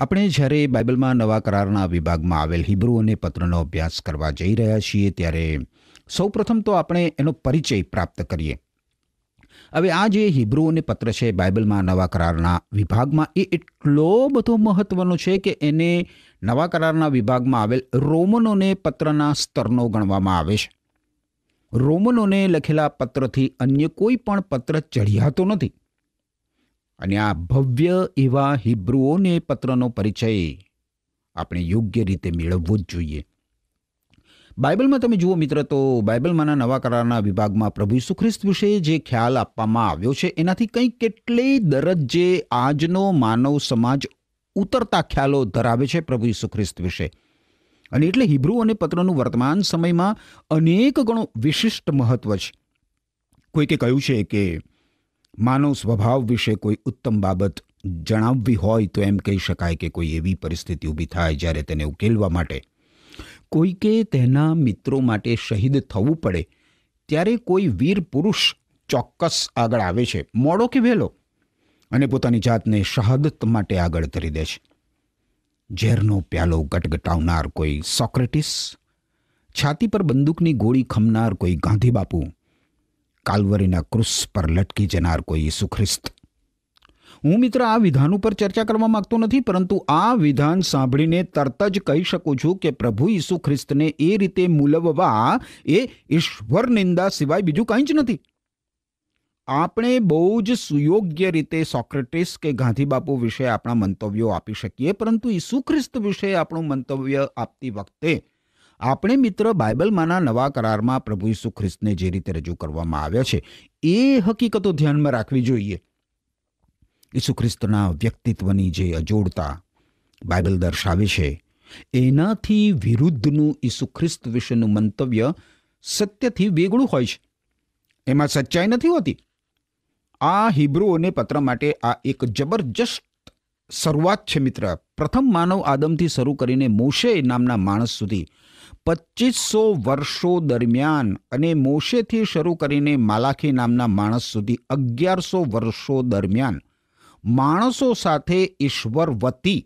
આપણે જ્યારે બાઇબલમાં નવા કરારના વિભાગમાં આવેલ હિબ્રુ અને પત્રનો અભ્યાસ કરવા જઈ રહ્યા છીએ ત્યારે સૌપ્રથમ તો આપણે એનો પરિચય પ્રાપ્ત કરીએ હવે આ જે હિબ્રુ અને પત્ર છે બાઇબલમાં નવા કરારના વિભાગમાં એ એટલો બધો મહત્વનો છે કે એને નવા કરારના વિભાગમાં આવેલ રોમનોને પત્રના સ્તરનો ગણવામાં આવે છે રોમનોને લખેલા પત્રથી અન્ય કોઈ પણ પત્ર ચઢિયાતો નથી અને આ ભવ્ય એવા હિબ્રુઓને પત્રનો પરિચય આપણે યોગ્ય રીતે મેળવવો જ જોઈએ બાઇબલમાં તમે જુઓ મિત્ર તો બાઇબલમાંના નવા કરારના વિભાગમાં પ્રભુ ઈસુ વિશે જે ખ્યાલ આપવામાં આવ્યો છે એનાથી કંઈ કેટલે દરજ્જે આજનો માનવ સમાજ ઉતરતા ખ્યાલો ધરાવે છે પ્રભુ સુખ્રિસ્ત વિશે અને એટલે હિબ્રુ અને પત્રનું વર્તમાન સમયમાં અનેક ગણો વિશિષ્ટ મહત્વ છે કોઈકે કહ્યું છે કે માનવ સ્વભાવ વિશે કોઈ ઉત્તમ બાબત જણાવવી હોય તો એમ કહી શકાય કે કોઈ એવી પરિસ્થિતિ ઊભી થાય જ્યારે તેને ઉકેલવા માટે કોઈકે તેના મિત્રો માટે શહીદ થવું પડે ત્યારે કોઈ વીર પુરુષ ચોક્કસ આગળ આવે છે મોડો કે વહેલો અને પોતાની જાતને શહાદત માટે આગળ કરી દે છે ઝેરનો પ્યાલો ગટગટાવનાર કોઈ સોક્રેટિસ છાતી પર બંદૂકની ગોળી ખમનાર કોઈ ગાંધી બાપુ કાલવરીના ક્રુસ પર લટકી જનાર કોઈ ઈસુ ખ્રિસ્ત હું મિત્ર આ વિધાન ઉપર ચર્ચા કરવા માંગતો નથી પરંતુ આ વિધાન સાંભળીને તરત જ કહી શકું છું કે પ્રભુ ઈસુ ખ્રિસ્તને એ રીતે મૂલવવા એ ઈશ્વર નિંદા સિવાય બીજું કંઈ જ નથી આપણે બહુ જ સુયોગ્ય રીતે સોક્રેટિસ કે ગાંધીબાપુ વિશે આપણા મંતવ્યો આપી શકીએ પરંતુ ઈસુ ખ્રિસ્ત વિશે આપણું મંતવ્ય આપતી વખતે આપણે મિત્ર બાઇબલમાંના નવા કરારમાં પ્રભુ ઈસુ ખ્રિસ્તને જે રીતે રજૂ કરવામાં આવ્યા છે એ હકીકતો ધ્યાનમાં રાખવી જોઈએ ઈસુ ખ્રિસ્તના વ્યક્તિત્વની જે અજોડતા બાઇબલ દર્શાવે છે એનાથી વિરુદ્ધનું ઈસુ ખ્રિસ્ત વિશેનું મંતવ્ય સત્યથી વેગળું હોય છે એમાં સચ્ચાઈ નથી હોતી આ હિબ્રુઓને પત્ર માટે આ એક જબરજસ્ત શરૂઆત છે મિત્ર પ્રથમ માનવ આદમથી શરૂ કરીને મોશે નામના માણસ સુધી પચીસો વર્ષો દરમિયાન અને મોશેથી શરૂ કરીને માલાખી નામના માણસ સુધી અગિયારસો વર્ષો દરમિયાન માણસો સાથે ઈશ્વર વતી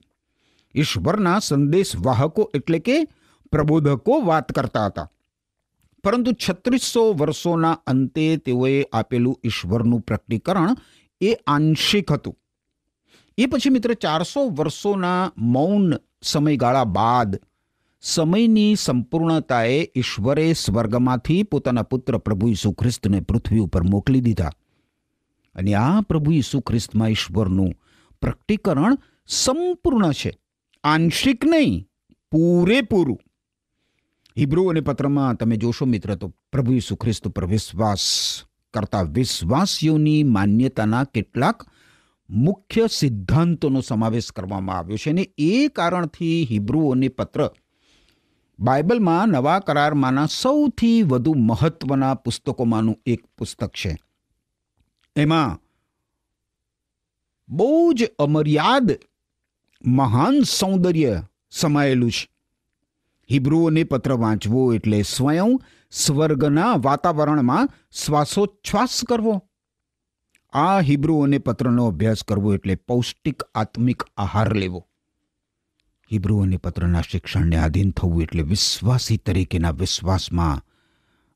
ઈશ્વરના સંદેશવાહકો એટલે કે પ્રબોધકો વાત કરતા હતા પરંતુ છત્રીસો વર્ષોના અંતે તેઓએ આપેલું ઈશ્વરનું પ્રકટીકરણ એ આંશિક હતું એ પછી મિત્ર ચારસો વર્ષોના મૌન સમયગાળા બાદ સમયની સંપૂર્ણતાએ ઈશ્વરે સ્વર્ગમાંથી પોતાના પુત્ર પ્રભુ ઈસુ ખ્રિસ્તને પૃથ્વી ઉપર મોકલી દીધા અને આ પ્રભુ ઈસુ ખ્રિસ્તમાં ઈશ્વરનું પ્રકટીકરણ સંપૂર્ણ છે આંશિક નહીં પૂરેપૂરું હિબ્રુ અને પત્રમાં તમે જોશો મિત્ર તો પ્રભુ ઈસુ ખ્રિસ્ત પર વિશ્વાસ કરતા વિશ્વાસીઓની માન્યતાના કેટલાક મુખ્ય સિદ્ધાંતોનો સમાવેશ કરવામાં આવ્યો છે અને એ કારણથી હિબ્રુઓને પત્ર બાઇબલમાં નવા કરારમાંના સૌથી વધુ મહત્વના પુસ્તકોમાંનું એક પુસ્તક છે એમાં બહુ જ અમર્યાદ મહાન સૌંદર્ય સમાયેલું છે હિબ્રુઓને પત્ર વાંચવો એટલે સ્વયં સ્વર્ગના વાતાવરણમાં શ્વાસોચ્છ્વાસ કરવો આ હિબ્રુઓને પત્રનો અભ્યાસ કરવો એટલે પૌષ્ટિક આત્મિક આહાર લેવો હિબ્રુ અને પત્રના શિક્ષણને આધીન થવું એટલે વિશ્વાસી તરીકેના વિશ્વાસમાં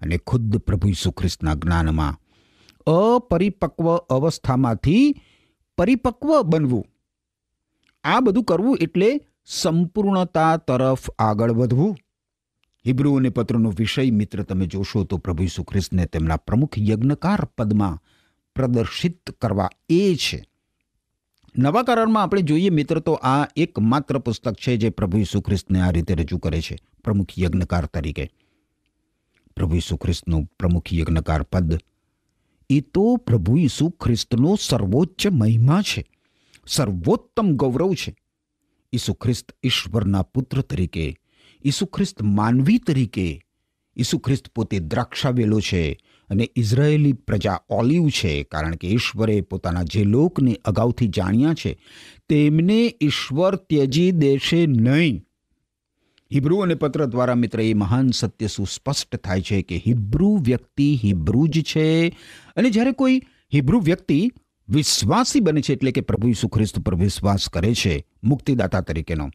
અને ખુદ પ્રભુ ઈસુ જ્ઞાનમાં અપરિપક્વ અવસ્થામાંથી પરિપક્વ બનવું આ બધું કરવું એટલે સંપૂર્ણતા તરફ આગળ વધવું હિબ્રુ અને પત્રનો વિષય મિત્ર તમે જોશો તો પ્રભુ ઈસુ તેમના પ્રમુખ યજ્ઞકાર પદમાં પ્રદર્શિત કરવા એ છે નવા કરારમાં આપણે જોઈએ મિત્ર તો આ એકમાત્ર પુસ્તક છે જે પ્રભુ ઈસુ આ રીતે રજૂ કરે છે પ્રમુખ યજ્ઞકાર તરીકે પ્રભુ ઈસુ પ્રમુખ યજ્ઞકાર પદ એ તો પ્રભુ ઈસુ ખ્રિસ્તનો સર્વોચ્ચ મહિમા છે સર્વોત્તમ ગૌરવ છે ઈસુ ખ્રિસ્ત ઈશ્વરના પુત્ર તરીકે ઈસુ ખ્રિસ્ત માનવી તરીકે ઈસુ ખ્રિસ્ત પોતે દ્રાક્ષાવેલો છે અને ઇઝરાયેલી પ્રજા ઓલિવ છે કારણ કે ઈશ્વરે પોતાના જે લોકને અગાઉથી જાણ્યા છે તેમને ઈશ્વર ત્યજી દેશે નહીં હિબ્રુ અને પત્ર દ્વારા મિત્ર એ મહાન સત્ય સુસ્પષ્ટ થાય છે કે હિબ્રુ વ્યક્તિ હિબ્રુ જ છે અને જ્યારે કોઈ હિબ્રુ વ્યક્તિ વિશ્વાસી બને છે એટલે કે પ્રભુ ઈસુ ખ્રિસ્ત પર વિશ્વાસ કરે છે મુક્તિદાતા તરીકેનો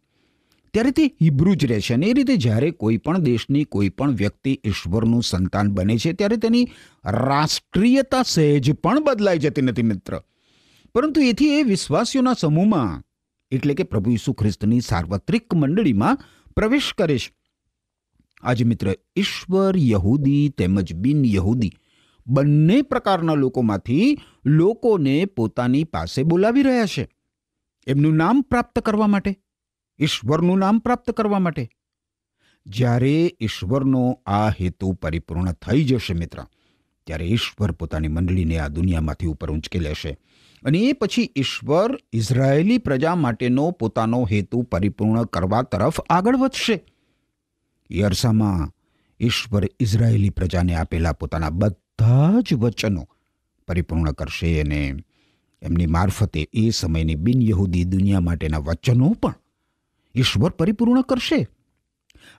ત્યારે તે હિબ્રુ જ રહેશે અને એ રીતે જ્યારે કોઈ પણ દેશની કોઈ પણ વ્યક્તિ ઈશ્વરનું સંતાન બને છે ત્યારે તેની રાષ્ટ્રીયતા સહેજ પણ બદલાઈ જતી નથી મિત્ર પરંતુ એથી એ વિશ્વાસીઓના સમૂહમાં એટલે કે પ્રભુ ઈસુ ખ્રિસ્તની સાર્વત્રિક મંડળીમાં પ્રવેશ કરે છે આજે મિત્ર ઈશ્વર યહૂદી તેમજ બિન યહૂદી બંને પ્રકારના લોકોમાંથી લોકોને પોતાની પાસે બોલાવી રહ્યા છે એમનું નામ પ્રાપ્ત કરવા માટે ઈશ્વરનું નામ પ્રાપ્ત કરવા માટે જ્યારે ઈશ્વરનો આ હેતુ પરિપૂર્ણ થઈ જશે મિત્ર ત્યારે ઈશ્વર પોતાની મંડળીને આ દુનિયામાંથી ઉપર ઊંચકી લેશે અને એ પછી ઈશ્વર ઇઝરાયેલી પ્રજા માટેનો પોતાનો હેતુ પરિપૂર્ણ કરવા તરફ આગળ વધશે એ અરસામાં ઈશ્વર ઇઝરાયેલી પ્રજાને આપેલા પોતાના બધા જ વચનો પરિપૂર્ણ કરશે અને એમની મારફતે એ સમયની બિનયહૂદી દુનિયા માટેના વચનો પણ ઈશ્વર પરિપૂર્ણ કરશે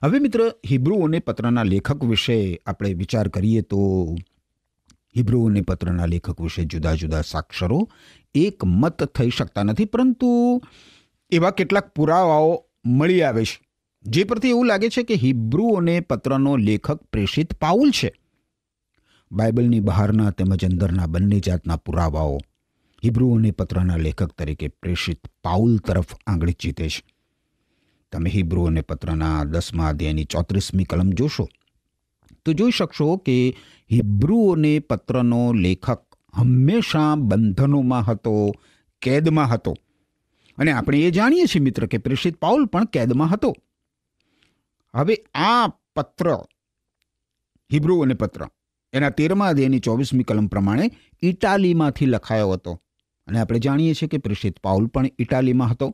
હવે મિત્ર હિબ્રુઓને પત્રના લેખક વિશે આપણે વિચાર કરીએ તો હિબ્રુઓને પત્રના લેખક વિશે જુદા જુદા સાક્ષરો એક મત થઈ શકતા નથી પરંતુ એવા કેટલાક પુરાવાઓ મળી આવે છે જે પરથી એવું લાગે છે કે હિબ્રુઓને પત્રનો લેખક પ્રેષિત પાઉલ છે બાઇબલની બહારના તેમજ અંદરના બંને જાતના પુરાવાઓ હિબ્રુઓને પત્રના લેખક તરીકે પ્રેષિત પાઉલ તરફ આંગળી ચીતે છે તમે હિબ્રુ અને પત્રના દસમા અધ્યાયની ચોત્રીસમી કલમ જોશો તો જોઈ શકશો કે હિબ્રુઓને પત્રનો લેખક હંમેશા બંધનોમાં હતો કેદમાં હતો અને આપણે એ જાણીએ છીએ મિત્ર કે પ્રેષિત પાઉલ પણ કેદમાં હતો હવે આ પત્ર હિબ્રુ અને પત્ર એના તેરમા અધ્યાયની ચોવીસમી કલમ પ્રમાણે ઇટાલીમાંથી લખાયો હતો અને આપણે જાણીએ છીએ કે પ્રેષિત પાઉલ પણ ઇટાલીમાં હતો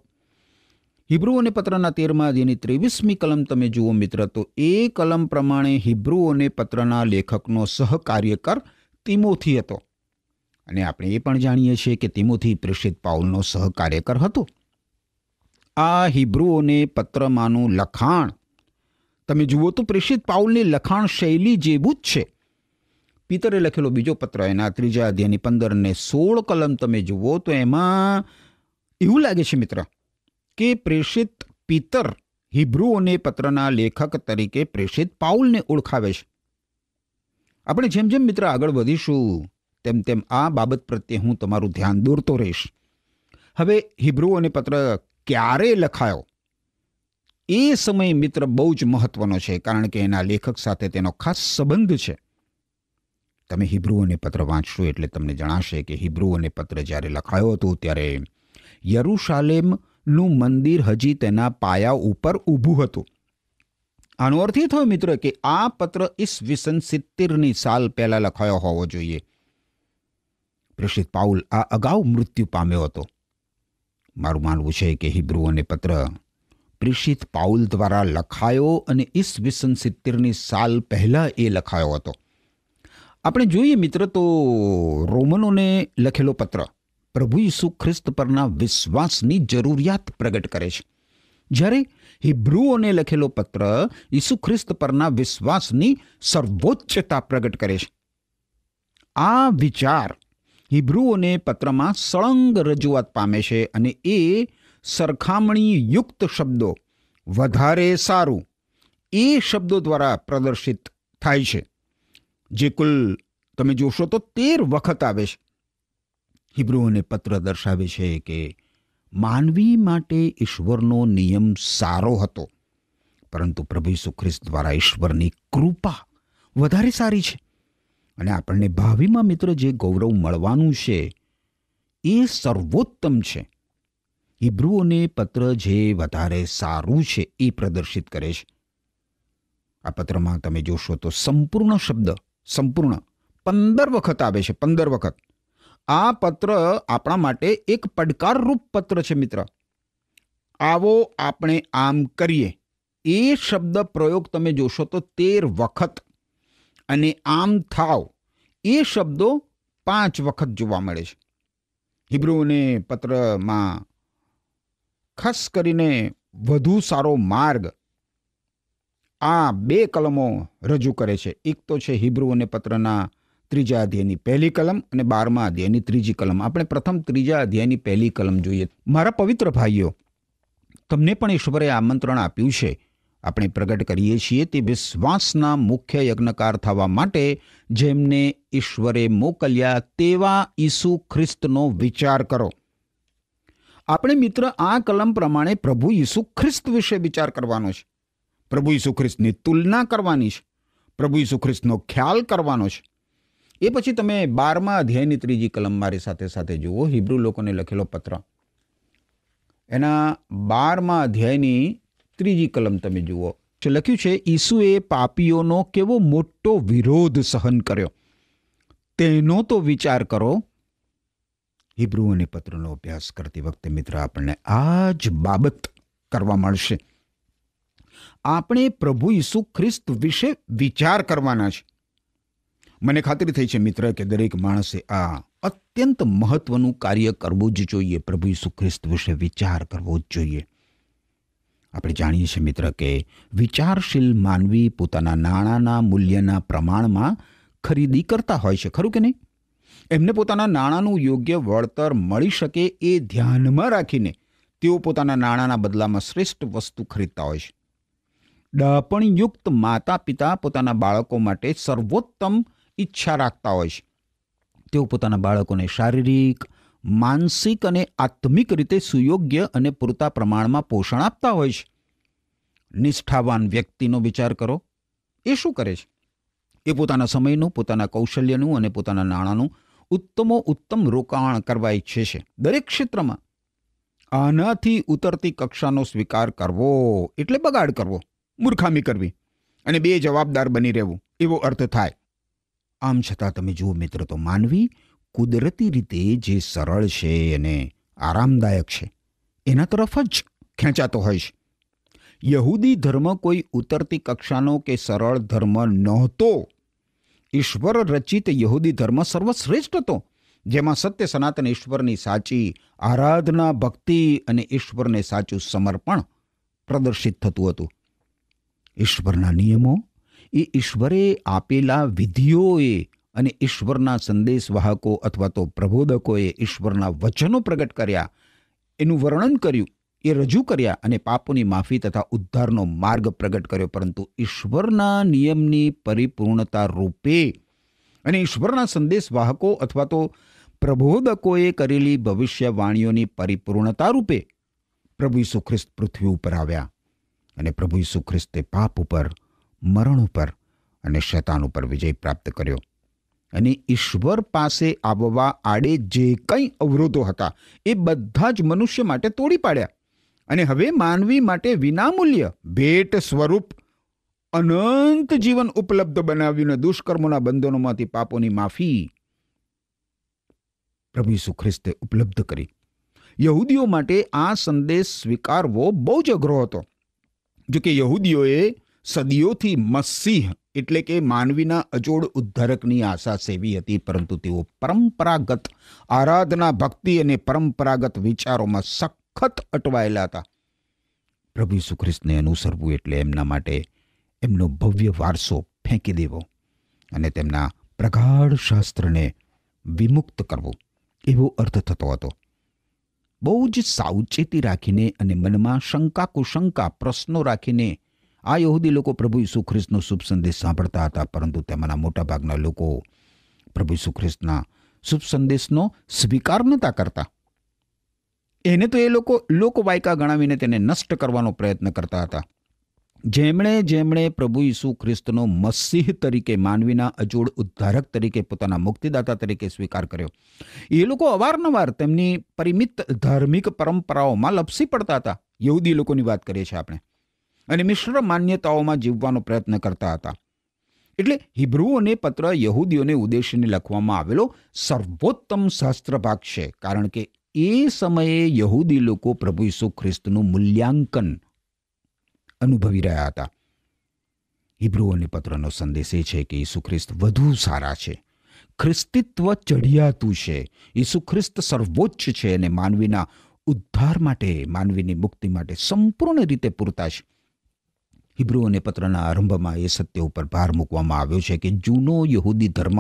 હિબ્રુઓને પત્રના તેરમાં અધ્યયની ત્રેવીસમી કલમ તમે જુઓ મિત્ર તો એ કલમ પ્રમાણે હિબ્રુઓને પત્રના લેખકનો સહકાર્યકર તિમોથી હતો અને આપણે એ પણ જાણીએ છીએ કે તિમોથી પ્રેષિત પાઉલનો સહકાર્યકર હતો આ હિબ્રુઓને પત્રમાંનું લખાણ તમે જુઓ તો પ્રેષિત પાઉલની લખાણ શૈલી જેવું જ છે પિતરે લખેલો બીજો પત્ર એના ત્રીજા અધ્યાયની પંદર ને સોળ કલમ તમે જુઓ તો એમાં એવું લાગે છે મિત્ર કે પ્રેષિત પિતર હિબ્રુઓને પત્રના લેખક તરીકે પ્રેષિત પાઉલને ઓળખાવે છે આપણે જેમ જેમ મિત્ર આગળ વધીશું તેમ તેમ આ બાબત પ્રત્યે હું તમારું ધ્યાન દોરતો રહીશ હવે હિબ્રુઓને પત્ર ક્યારે લખાયો એ સમય મિત્ર બહુ જ મહત્વનો છે કારણ કે એના લેખક સાથે તેનો ખાસ સંબંધ છે તમે હિબ્રુઓને પત્ર વાંચશો એટલે તમને જણાશે કે હિબ્રુઓને પત્ર જ્યારે લખાયો હતો ત્યારે યરુશાલેમ નું મંદિર હજી તેના પાયા ઉપર ઊભું હતું આનો અર્થ એ થયો મિત્ર કે આ પત્ર ઈસવીસન સિત્તેરની સાલ પહેલાં લખાયો હોવો જોઈએ પ્રેષિત પાઉલ આ અગાઉ મૃત્યુ પામ્યો હતો મારું માનવું છે કે હિબ્રુઓને પત્ર પ્રિષિત પાઉલ દ્વારા લખાયો અને ઈસવીસન સિત્તેરની સાલ પહેલાં એ લખાયો હતો આપણે જોઈએ મિત્ર તો રોમનોને લખેલો પત્ર પ્રભુ ઈસુ ખ્રિસ્ત પરના વિશ્વાસની જરૂરિયાત પ્રગટ કરે છે જ્યારે હિબ્રુઓને લખેલો પત્ર ઈસુ ખ્રિસ્ત પરના વિશ્વાસની સર્વોચ્ચતા પ્રગટ કરે છે આ વિચાર હિબ્રુઓને પત્રમાં સળંગ રજૂઆત પામે છે અને એ સરખામણીયુક્ત શબ્દો વધારે સારું એ શબ્દો દ્વારા પ્રદર્શિત થાય છે જે કુલ તમે જોશો તો તેર વખત આવે છે હિબ્રુઓને પત્ર દર્શાવે છે કે માનવી માટે ઈશ્વરનો નિયમ સારો હતો પરંતુ પ્રભુ ઈસુ દ્વારા ઈશ્વરની કૃપા વધારે સારી છે અને આપણને ભાવિમાં મિત્ર જે ગૌરવ મળવાનું છે એ સર્વોત્તમ છે હિબ્રુઓને પત્ર જે વધારે સારું છે એ પ્રદર્શિત કરે છે આ પત્રમાં તમે જોશો તો સંપૂર્ણ શબ્દ સંપૂર્ણ પંદર વખત આવે છે પંદર વખત આ પત્ર આપણા માટે એક પડકારરૂપ પત્ર છે મિત્ર આવો આપણે આમ કરીએ એ શબ્દ પ્રયોગ તમે જોશો તો તેર વખત અને આમ થાવ એ શબ્દો પાંચ વખત જોવા મળે છે હિબ્રુને પત્રમાં ખાસ કરીને વધુ સારો માર્ગ આ બે કલમો રજૂ કરે છે એક તો છે હિબ્રુઓને પત્રના ત્રીજા અધ્યાયની પહેલી કલમ અને બારમા અધ્યાયની ત્રીજી કલમ આપણે પ્રથમ ત્રીજા અધ્યાયની પહેલી કલમ જોઈએ મારા પવિત્ર ભાઈઓ તમને પણ ઈશ્વરે આમંત્રણ આપ્યું છે આપણે પ્રગટ કરીએ છીએ તે વિશ્વાસના મુખ્ય યજ્ઞકાર થવા માટે જેમને ઈશ્વરે મોકલ્યા તેવા ઈસુ ખ્રિસ્તનો વિચાર કરો આપણે મિત્ર આ કલમ પ્રમાણે પ્રભુ ઈસુ ખ્રિસ્ત વિશે વિચાર કરવાનો છે પ્રભુ ઈસુ ખ્રિસ્તની તુલના કરવાની છે પ્રભુ ઈસુ ખ્રિસ્તનો ખ્યાલ કરવાનો છે એ પછી તમે બારમા અધ્યાયની ત્રીજી કલમ મારી સાથે સાથે જુઓ હિબ્રુ લોકોને લખેલો પત્ર એના બારમા અધ્યાયની ત્રીજી કલમ તમે જુઓ લખ્યું છે ઈસુએ પાપીઓનો કેવો મોટો વિરોધ સહન કર્યો તેનો તો વિચાર કરો હિબ્રુ અને પત્રનો અભ્યાસ કરતી વખતે મિત્ર આપણને આ જ બાબત કરવા મળશે આપણે પ્રભુ ઈસુ ખ્રિસ્ત વિશે વિચાર કરવાના છે મને ખાતરી થઈ છે મિત્ર કે દરેક માણસે આ અત્યંત મહત્વનું કાર્ય કરવું જ જોઈએ પ્રભુ ઈસુ વિશે વિચાર કરવો જ જોઈએ આપણે જાણીએ છીએ મિત્ર કે વિચારશીલ માનવી પોતાના નાણાંના મૂલ્યના પ્રમાણમાં ખરીદી કરતા હોય છે ખરું કે નહીં એમને પોતાના નાણાંનું યોગ્ય વળતર મળી શકે એ ધ્યાનમાં રાખીને તેઓ પોતાના નાણાંના બદલામાં શ્રેષ્ઠ વસ્તુ ખરીદતા હોય છે ડપણયુક્ત માતા પિતા પોતાના બાળકો માટે સર્વોત્તમ ઈચ્છા રાખતા હોય છે તેઓ પોતાના બાળકોને શારીરિક માનસિક અને આત્મિક રીતે સુયોગ્ય અને પૂરતા પ્રમાણમાં પોષણ આપતા હોય છે નિષ્ઠાવાન વ્યક્તિનો વિચાર કરો એ શું કરે છે એ પોતાના સમયનું પોતાના કૌશલ્યનું અને પોતાના નાણાંનું ઉત્તમો ઉત્તમ રોકાણ કરવા ઈચ્છે છે દરેક ક્ષેત્રમાં આનાથી ઉતરતી કક્ષાનો સ્વીકાર કરવો એટલે બગાડ કરવો મૂર્ખામી કરવી અને બે જવાબદાર બની રહેવું એવો અર્થ થાય આમ છતાં તમે જુઓ મિત્ર તો માનવી કુદરતી રીતે જે સરળ છે અને આરામદાયક છે એના તરફ જ ખેંચાતો હોય છે યહૂદી ધર્મ કોઈ ઉતરતી કક્ષાનો કે સરળ ધર્મ નહોતો ઈશ્વર રચિત યહૂદી ધર્મ સર્વશ્રેષ્ઠ હતો જેમાં સત્ય સનાતન ઈશ્વરની સાચી આરાધના ભક્તિ અને ઈશ્વરને સાચું સમર્પણ પ્રદર્શિત થતું હતું ઈશ્વરના નિયમો એ ઈશ્વરે આપેલા વિધિઓએ અને ઈશ્વરના સંદેશવાહકો અથવા તો પ્રબોધકોએ ઈશ્વરના વચનો પ્રગટ કર્યા એનું વર્ણન કર્યું એ રજૂ કર્યા અને પાપોની માફી તથા ઉદ્ધારનો માર્ગ પ્રગટ કર્યો પરંતુ ઈશ્વરના નિયમની પરિપૂર્ણતા રૂપે અને ઈશ્વરના સંદેશવાહકો અથવા તો પ્રબોધકોએ કરેલી ભવિષ્યવાણીઓની પરિપૂર્ણતા રૂપે પ્રભુ ઈસુ પૃથ્વી ઉપર આવ્યા અને પ્રભુ ઈસુ પાપ ઉપર મરણ ઉપર અને શૈતાન ઉપર વિજય પ્રાપ્ત કર્યો અને ઈશ્વર પાસે આવવા આડે જે કંઈ અવરોધો હતા એ બધા જ મનુષ્ય માટે તોડી પાડ્યા અને હવે માનવી માટે વિનામૂલ્ય ભેટ સ્વરૂપ અનંત જીવન ઉપલબ્ધ બનાવ્યું અને દુષ્કર્મોના બંધનોમાંથી પાપોની માફી પ્રભુ સુખ્રિસ્તે ઉપલબ્ધ કરી યહૂદીઓ માટે આ સંદેશ સ્વીકારવો બહુ જ અઘરો હતો જોકે યહૂદીઓએ સદીઓથી મસીહ એટલે કે માનવીના અજોડ ઉદ્ધારકની આશા સેવી હતી પરંતુ તેઓ પરંપરાગત આરાધના ભક્તિ અને પરંપરાગત વિચારોમાં સખત અટવાયેલા હતા પ્રભુ ઈસુ અનુસરવું એટલે એમના માટે એમનો ભવ્ય વારસો ફેંકી દેવો અને તેમના પ્રગાઢ શાસ્ત્રને વિમુક્ત કરવું એવો અર્થ થતો હતો બહુ જ સાવચેતી રાખીને અને મનમાં શંકા કુશંકા પ્રશ્નો રાખીને આ યહૂદી લોકો પ્રભુ ઈસુ ખ્રિસ્તનો શુભ સંદેશ સાંભળતા હતા પરંતુ તેમાંના મોટાભાગના લોકો પ્રભુ ઈસુ ખ્રિસ્તના શુભ સંદેશનો સ્વીકાર નહોતા કરતા એને તો એ લોકો લોકવાયકા ગણાવીને તેને નષ્ટ કરવાનો પ્રયત્ન કરતા હતા જેમણે જેમણે પ્રભુ ઈસુ ખ્રિસ્તનો મસીહ તરીકે માનવીના અજોડ ઉદ્ધારક તરીકે પોતાના મુક્તિદાતા તરીકે સ્વીકાર કર્યો એ લોકો અવારનવાર તેમની પરિમિત ધાર્મિક પરંપરાઓમાં લપસી પડતા હતા યહૂદી લોકોની વાત કરીએ છીએ આપણે અને મિશ્ર માન્યતાઓમાં જીવવાનો પ્રયત્ન કરતા હતા એટલે હિબ્રુઓને પત્ર યહૂદીઓને ઉદ્દેશ્યને લખવામાં આવેલો સર્વોત્તમ શાસ્ત્રભાગ છે કારણ કે એ સમયે યહૂદી લોકો પ્રભુ ઈસુ ખ્રિસ્તનું મૂલ્યાંકન અનુભવી રહ્યા હતા હિબ્રુઓને પત્રનો સંદેશ એ છે કે ઈસુ ખ્રિસ્ત વધુ સારા છે ખ્રિસ્તિત્વ ચઢિયાતું છે ઈસુ ખ્રિસ્ત સર્વોચ્ચ છે અને માનવીના ઉદ્ધાર માટે માનવીની મુક્તિ માટે સંપૂર્ણ રીતે પૂરતા છે હિબ્રુ અને પત્રના આરંભમાં એ સત્ય ઉપર ભાર મૂકવામાં આવ્યો છે કે જૂનો યહૂદી ધર્મ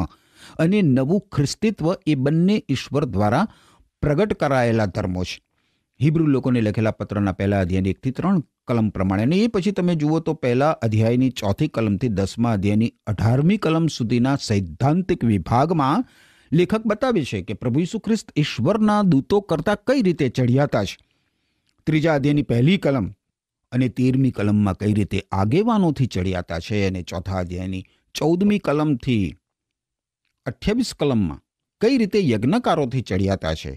અને નવું ખ્રિસ્તીત્વ એ બંને ઈશ્વર દ્વારા પ્રગટ કરાયેલા ધર્મો છે હિબ્રુ લોકોને લખેલા પત્રના પહેલા અધ્યાયની એકથી ત્રણ કલમ પ્રમાણે અને એ પછી તમે જુઓ તો પહેલા અધ્યાયની ચોથી કલમથી દસમા અધ્યાયની અઢારમી કલમ સુધીના સૈદ્ધાંતિક વિભાગમાં લેખક બતાવે છે કે પ્રભુ ઈસુ ખ્રિસ્ત ઈશ્વરના દૂતો કરતાં કઈ રીતે ચઢિયાતા છે ત્રીજા અધ્યાયની પહેલી કલમ અને તેરમી કલમમાં કઈ રીતે આગેવાનોથી ચડિયાતા છે અને ચોથા અધ્યાયની ચૌદમી કલમથી અઠ્યાવીસ કલમમાં કઈ રીતે યજ્ઞકારોથી ચડિયાતા છે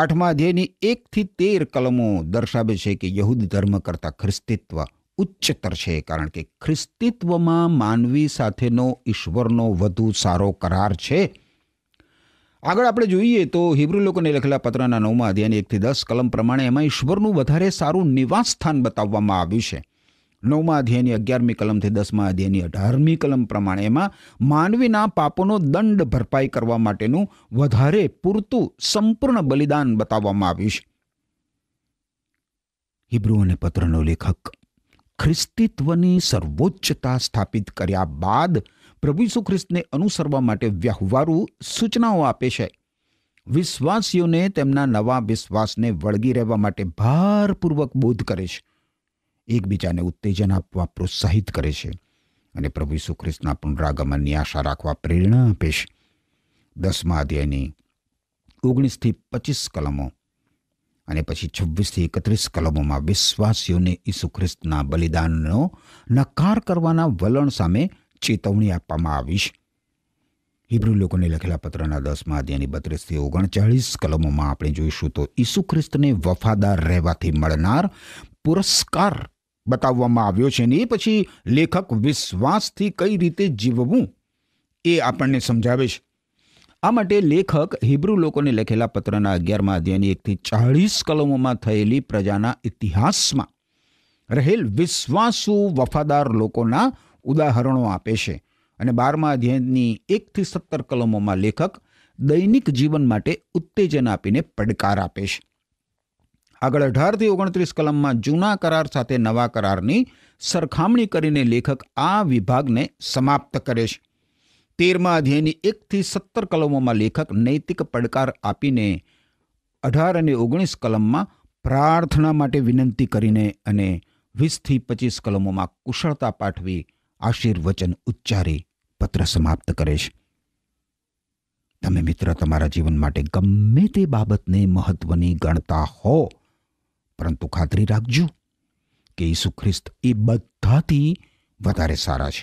આઠમા અધ્યાયની એકથી તેર કલમો દર્શાવે છે કે યહૂદ ધર્મ કરતાં ખ્રિસ્તિત્વ ઉચ્ચતર છે કારણ કે ખ્રિસ્તિત્વમાં માનવી સાથેનો ઈશ્વરનો વધુ સારો કરાર છે આગળ આપણે જોઈએ તો હિબ્રુ લોકોને લખેલા પત્રના નવમાં અધ્યાયની એકથી દસ કલમ પ્રમાણે એમાં ઈશ્વરનું વધારે સારું નિવાસ સ્થાન બતાવવામાં આવ્યું છે નવમા અધ્યાયની અગિયારમી કલમથી દસમા અધ્યાયની અઢારમી કલમ પ્રમાણે એમાં માનવીના પાપોનો દંડ ભરપાઈ કરવા માટેનું વધારે પૂરતું સંપૂર્ણ બલિદાન બતાવવામાં આવ્યું છે હિબ્રુ અને પત્રનો લેખક ખ્રિસ્તીત્વની સર્વોચ્ચતા સ્થાપિત કર્યા બાદ પ્રભુ ઈસુ ખ્રિસ્તને અનુસરવા માટે વ્યવહારુ સૂચનાઓ આપે છે વિશ્વાસીઓને તેમના નવા વિશ્વાસને વળગી રહેવા માટે ભારપૂર્વક બોધ કરે છે એકબીજાને ઉત્તેજન આપવા પ્રોત્સાહિત કરે છે અને પ્રભુ ઈસુ ખ્રિસ્તના પુનરાગમનની આશા રાખવા પ્રેરણા આપે છે દસમા અધ્યાયની ઓગણીસથી પચીસ કલમો અને પછી છવ્વીસથી એકત્રીસ કલમોમાં વિશ્વાસીઓને ઈસુ ખ્રિસ્તના બલિદાનનો નકાર કરવાના વલણ સામે ચેતવણી આપવામાં આવીશ હિબ્રુ લોકોને લખેલા પત્રના દસમાં અધ્યાયની બત્રીસથી ઓગણચાળીસ કલમોમાં આપણે જોઈશું તો ઈસુ ખ્રિસ્તને વફાદાર રહેવાથી મળનાર પુરસ્કાર બતાવવામાં આવ્યો છે ને એ પછી લેખક વિશ્વાસથી કઈ રીતે જીવવું એ આપણને સમજાવે છે આ માટે લેખક હિબ્રુ લોકોને લખેલા પત્રના અગિયારમાં અધ્યાયની એકથી ચાળીસ કલમોમાં થયેલી પ્રજાના ઇતિહાસમાં રહેલ વિશ્વાસુ વફાદાર લોકોના ઉદાહરણો આપે છે અને બારમા અધ્યાયની એકથી સત્તર કલમોમાં લેખક દૈનિક જીવન માટે ઉત્તેજન આપીને પડકાર આપે છે આગળ અઢારથી ઓગણત્રીસ કલમમાં જૂના કરાર સાથે નવા કરારની સરખામણી કરીને લેખક આ વિભાગને સમાપ્ત કરે છે તેરમા અધ્યયની એકથી સત્તર કલમોમાં લેખક નૈતિક પડકાર આપીને અઢાર અને ઓગણીસ કલમમાં પ્રાર્થના માટે વિનંતી કરીને અને વીસથી પચીસ કલમોમાં કુશળતા પાઠવી આશીર્વચન ઉચ્ચારી પત્ર સમાપ્ત કરે છે તમે મિત્ર તમારા જીવન માટે ગમે તે બાબતને મહત્વની ગણતા હો પરંતુ ખાતરી રાખજો કે ઈસુ ખ્રિસ્ત એ બધાથી વધારે સારા છે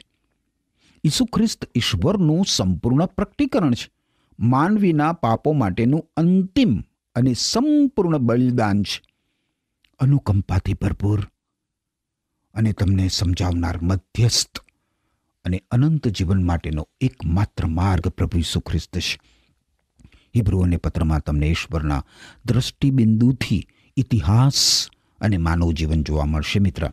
ઈસુ ખ્રિસ્ત ઈશ્વરનું સંપૂર્ણ પ્રકટીકરણ છે માનવીના પાપો માટેનું અંતિમ અને સંપૂર્ણ બલિદાન છે અનુકંપાથી ભરપૂર અને તમને સમજાવનાર મધ્યસ્થ અને અનંત જીવન માટેનો એકમાત્ર માર્ગ પ્રભુ ઈસુ ખ્રિસ્ત છે અને પત્રમાં તમને ઈશ્વરના દ્રષ્ટિબિંદુથી ઇતિહાસ અને માનવ જીવન જોવા મળશે મિત્ર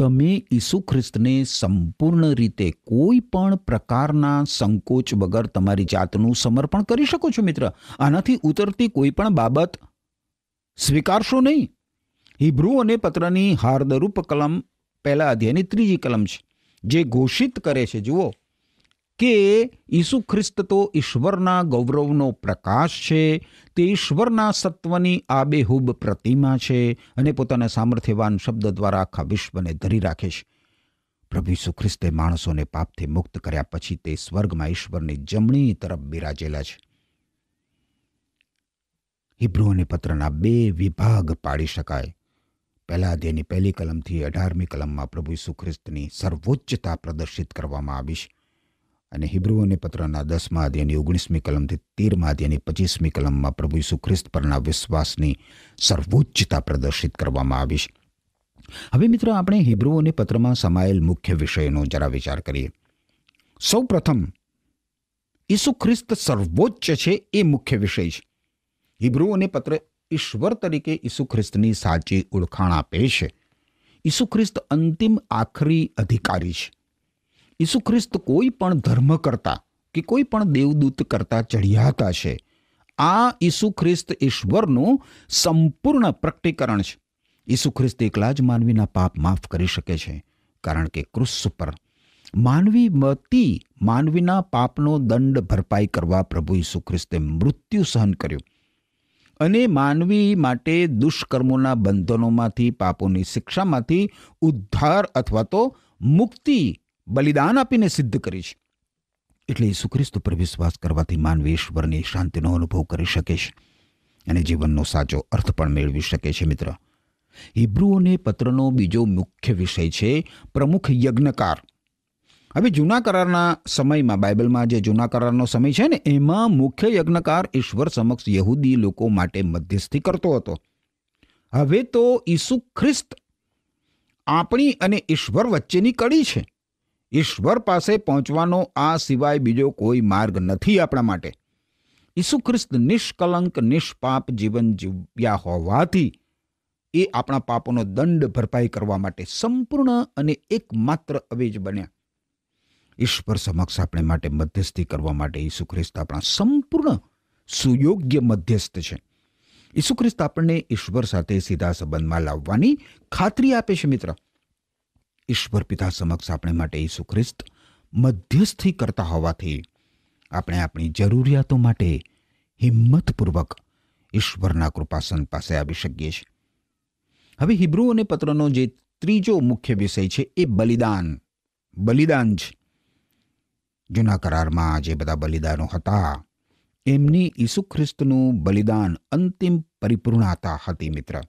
તમે ઈસુ ખ્રિસ્તને સંપૂર્ણ રીતે કોઈ પણ પ્રકારના સંકોચ વગર તમારી જાતનું સમર્પણ કરી શકો છો મિત્ર આનાથી ઉતરતી કોઈ પણ બાબત સ્વીકારશો નહીં અને પત્રની હાર્દરૂપ કલમ પહેલા અધ્યાયની ત્રીજી કલમ છે જે ઘોષિત કરે છે જુઓ કે ઈસુ ખ્રિસ્ત તો ઈશ્વરના ગૌરવનો પ્રકાશ છે તે ઈશ્વરના સત્વની આબેહૂબ પ્રતિમા છે અને પોતાના સામર્થ્યવાન શબ્દ દ્વારા આખા વિશ્વને ધરી રાખે છે પ્રભુ ઈસુ ખ્રિસ્તે માણસોને પાપથી મુક્ત કર્યા પછી તે સ્વર્ગમાં ઈશ્વરની જમણી તરફ બિરાજેલા છે અને પત્રના બે વિભાગ પાડી શકાય પહેલા અધ્યયની પહેલી કલમથી અઢારમી કલમમાં પ્રભુ ઈસુ ખ્રિસ્તની સર્વોચ્ચતા પ્રદર્શિત કરવામાં આવીશ અને હિબ્રુઓને પત્રના દસમા અધ્યયની ઓગણીસમી કલમથી તેરમા અધ્યાયની પચીસમી કલમમાં પ્રભુ ઈસુ ખ્રિસ્ત પરના વિશ્વાસની સર્વોચ્ચતા પ્રદર્શિત કરવામાં આવીશ હવે મિત્રો આપણે હિબ્રુઓને પત્રમાં સમાયેલ મુખ્ય વિષયનો જરા વિચાર કરીએ સૌ પ્રથમ ઈસુ ખ્રિસ્ત સર્વોચ્ચ છે એ મુખ્ય વિષય છે હિબ્રુઓને પત્ર ઈશ્વર તરીકે ઈસુ ખ્રિસ્તની સાચી ઓળખાણ આપે છે ઈસુ ખ્રિસ્ત અંતિમ આખરી અધિકારી છે ઈસુ ખ્રિસ્ત કોઈ પણ ધર્મ કરતા કે કોઈ પણ દેવદૂત કરતા ચઢિયાતા છે આ ઈસુ ખ્રિસ્ત ઈશ્વરનું સંપૂર્ણ પ્રકટીકરણ છે ઈસુ ખ્રિસ્ત એકલા જ માનવીના પાપ માફ કરી શકે છે કારણ કે કૃષ પર માનવી મતી માનવીના પાપનો દંડ ભરપાઈ કરવા પ્રભુ ઈસુ ખ્રિસ્તે મૃત્યુ સહન કર્યું અને માનવી માટે દુષ્કર્મોના બંધનોમાંથી પાપોની શિક્ષામાંથી ઉદ્ધાર અથવા તો મુક્તિ બલિદાન આપીને સિદ્ધ કરી છે એટલે ઈસુ ખ્રિસ્ત પર વિશ્વાસ કરવાથી માનવી ઈશ્વરની શાંતિનો અનુભવ કરી શકે છે અને જીવનનો સાચો અર્થ પણ મેળવી શકે છે મિત્ર હિબ્રુઓને પત્રનો બીજો મુખ્ય વિષય છે પ્રમુખ યજ્ઞકાર હવે જૂના કરારના સમયમાં બાઇબલમાં જે જૂના કરારનો સમય છે ને એમાં મુખ્ય યજ્ઞકાર ઈશ્વર સમક્ષ યહૂદી લોકો માટે મધ્યસ્થી કરતો હતો હવે તો ઈસુ ખ્રિસ્ત આપણી અને ઈશ્વર વચ્ચેની કડી છે ઈશ્વર પાસે પહોંચવાનો આ સિવાય બીજો કોઈ માર્ગ નથી આપણા માટે ઈસુ ખ્રિસ્ત નિષ્કલંક નિષ્પાપ જીવન જીવ્યા હોવાથી એ આપણા પાપોનો દંડ ભરપાઈ કરવા માટે સંપૂર્ણ અને એકમાત્ર અવેજ બન્યા ઈશ્વર સમક્ષ આપણે માટે મધ્યસ્થી કરવા માટે ઈસુ ખ્રિસ્ત આપણા સંપૂર્ણ સુયોગ્ય મધ્યસ્થ છે ઈસુ ખ્રિસ્ત આપણને ઈશ્વર સાથે સીધા સંબંધમાં લાવવાની ખાતરી આપે છે મિત્ર ઈશ્વર પિતા સમક્ષ આપણે માટે ઈસુ ખ્રિસ્ત મધ્યસ્થી કરતા હોવાથી આપણે આપણી જરૂરિયાતો માટે હિંમતપૂર્વક ઈશ્વરના કૃપાસન પાસે આવી શકીએ છીએ હવે હિબ્રુ અને પત્રનો જે ત્રીજો મુખ્ય વિષય છે એ બલિદાન બલિદાન છે જૂના કરારમાં જે બધા બલિદાનો હતા એમની ઈસુ ખ્રિસ્તનું બલિદાન અંતિમ પરિપૂર્ણતા હતી મિત્ર